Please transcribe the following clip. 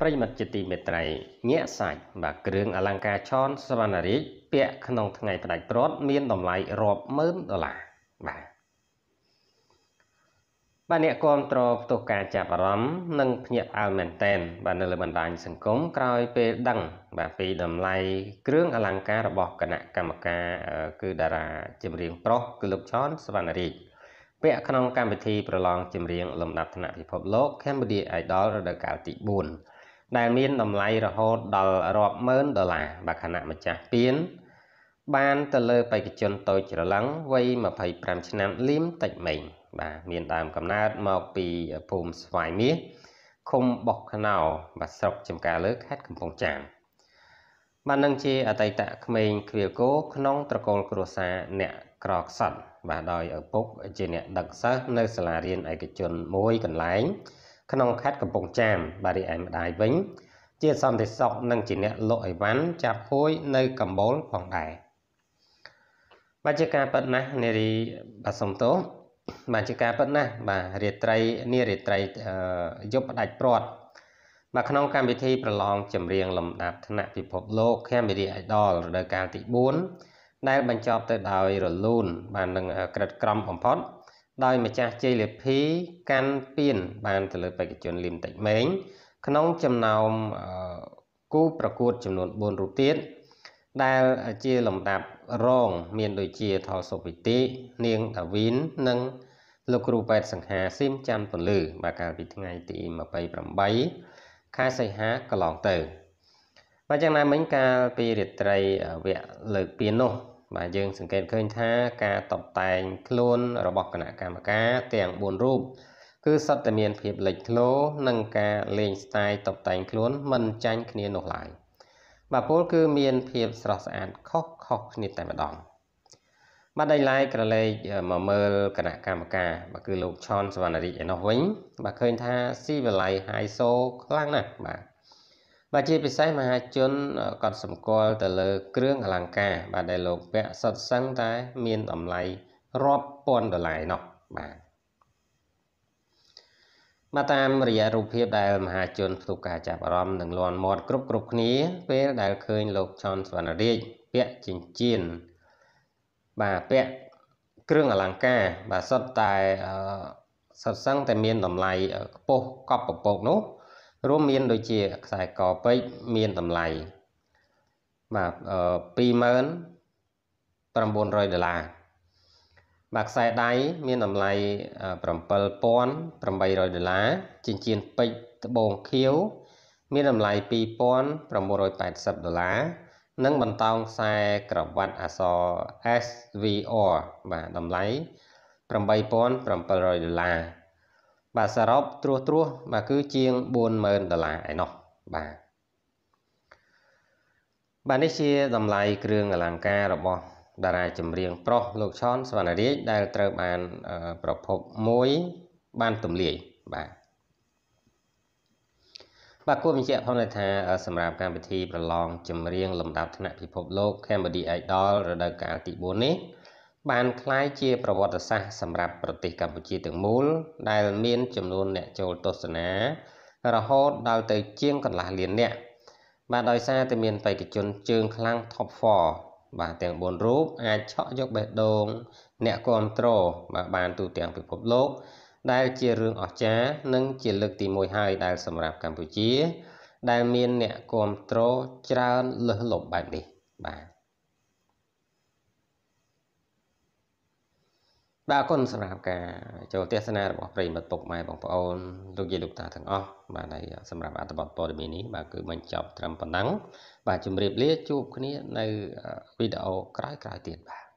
ប្រិមិត្តជាទីមេត្រីញាក់សាច់បាទគ្រឿងអលង្ការឆនសវណ្ណរាជពាក់ក្នុងថ្ងៃផ្ដាច់ព្រាត់មានតម្លៃរាប់ម៉ឺនដុល្លារបាទបាទអ្នកគ្រប់គ្រងផ្ទុះការចាប់អារម្មណ៍និងភ្ញាក់ផ្អើលមែនតែន បាទនៅលើបណ្ដាញ សង្គមក្រោយពេលដឹងបាទពីតម្លៃគ្រឿងអលង្ការរបស់គណៈកម្មការ គឺតារាចម្រៀងប្រុសគឺលោកឆនសវណ្ណរាជពាក់ក្នុងកម្មវិធីប្រឡងចម្រៀងលំដាប់ថ្នាក់ពិភពលោក Cambodia Idol រដូវកាលទី4ដែលមានតម្លៃរហូតដល់រាប់ម៉ឺនដុល្លារបើខណៈម្ចាស់ពានបានទៅលើបេក្ខជនតូចច្រឡឹងវ័យ25ឆ្នាំលីមតិចមេងបាទមានដើមកំណើតមកពីភូមិស្វាយមាសឃុំបោះខ្នោបាទស្រុកចំការលើ ខេត្តកំពង់ចាមបាននឹងជាអតីតក្មេងគ្រាលគោក្នុងត្រកូលគ្រួសារអ្នកក្រខ្សត់បាទដោយឪពុកជាអ្នក ដឹកសិស្សនៅសាលារៀនឯកជនមួយកន្លែងក្នុងខេត្តកំពង់ចាមបាទរីឯម្ដាយវិញជាសន្តិសុខនិងជាអ្នកលក់អីវ៉ាន់ចាប់ហួយនៅកម្ពូលផងដែរបាទជាការប៉ិតណាស់នារីបាទសុំទោសបាទជាការប៉ិតណាស់បាទរាត្រីនារីត្រីយប់ផ្ដាច់ព្រាត់បាទក្នុងកម្មវិធីប្រឡងចម្រៀងលំដាប់ថ្នាក់ពិភពលោក Cambodia Idol រដូវកាលទី4ដែលបញ្ចប់ទៅដោយរលូន បាននឹងក្រិតក្រមបំផុតដោយម្ចាស់ជ័យលាភីកាន់ពៀនបានទៅលើបេក្ខជនលីមតិចម៉េងក្នុងចំណោមគូប្រកួតចំនួន4រូបទៀតដែលជាលំដាប់រងមានដូចជាថលសុវិតិនាងដាវីននិង លោកគ្រូពេទ្យសង្ហាស៊ីមច័ន្ទពលឺបាទកាលពីថ្ងៃទី28ខែសីហាកន្លងទៅបាទយ៉ាងណាមិញកាលពីរាត្រីវគ្គលើកពីនោះបាទយើងសង្កេតឃើញថាការតបតែង ខ្លួនរបស់គណៈកម្មការទាំង4រូបគឺសត្វតែមានភាពលេចធ្លោនិងការលេងស្ទាយតបតែងខ្លួនមិនចាញ់គ្នានោះឡើយបាទពលគឺមានភាពស្រស់ស្អាតខុសខុសគ្នាតែម្ដងបាទដីឡែកក្រឡេកមកមើលគណៈកម្មការបាទគឺលោកឆនសវណ្ណរិទ្ធឯនោះវិញបាទឃើញថាស៊ីវិល័យហៃសូខ្លាំងណាស់បាទបាទជាពិសេសមហាជនក៏សម្គាល់ទៅលើគ្រឿងអលង្ការបាទដែលលោកពាក់សុទ្ធសឹងតែ មានតម្លៃរាប់ពាន់ដុល្លារនោះបាទមកតាមរយៈរូបភាពដែលមហាជនផ្ទុកការចាប់អារម្មណ៍និងលន់មាត់គ្រប់គ្រប់គ្នា ពេលដែលឃើញលោកឆនសវណ្ណរាជពាក់ចិញ្ចៀនបាទពាក់គ្រឿងអលង្ការ បាទសុទ្ធតែសុទ្ធសឹងតែមានតម្លៃខ្ពស់កប់ពពកនោះរួមមាន ដូចជាខ្សែកពេជ្រមានតម្លៃបាទ29900ដុល្លារបាទខ្សែដៃមានតម្លៃ7800ដុល្លារចិញ្ចៀនពេជ្រត្បូងខៀវមានតម្លៃ2980ដុល្លារនិងបន្តោងខ្សែក្រវ៉ាត់អក្សរ SVR បាទតម្លៃ8700ដុល្លារបាទសរុបត្រួសត្រួសបាទគឺជាង40000ដុល្លារឯណោះបាទបាទនេះជាតម្លៃគ្រឿងអលង្ការរបស់តារា ចម្រៀងប្រុសលោកឆនសវណ្ណរាជដែលត្រូវបានប្រភពមួយបានទម្លាយបាទបាទគួរបញ្ជាក់ផងដែរថា សម្រាប់កម្មវិធីប្រឡងចម្រៀងលំដាប់ថ្នាក់ពិភពលោក Cambodia Idol រដូវកាលទី4នេះបានคล้ายជាប្រវត្តិសាស្ត្រសម្រាប់ប្រទេសកម្ពុជាទាំងមូលដែលមាន ចំនួនអ្នកចូលទស្សនារហូតដល់ទៅជាងកន្លះលានអ្នកបាទដោយសារតែមានបេក្ខជនជើងខ្លាំង top 4បាទទាំង4រូប អាចឆក់យកបេះដូង អ្នកគ្រប់គ្រងបាទបានទូទាំងពិភពលោកដែលជារឿងអស្ចារ្យនិងជាលើកទី1ហើយដែលសម្រាប់កម្ពុជា ដែលមានអ្នកគ្រប់គ្រងច្រើនលើសលប់បែបនេះ បាទបាទអរគុណសម្រាប់ការចូលទស្សនារបស់ប្រិមិត្តពុកម៉ែបងប្អូនលោកយាយលោកតាទាំងអស់បាទហើយសម្រាប់អត្ថបទព័ត៌មាននេះបាទគឺបញ្ចប់ត្រឹមប៉ុណ្ណឹងបាទជម្រាបលាជួបគ្នានៅវីដេអូក្រោយៗទៀតបាទ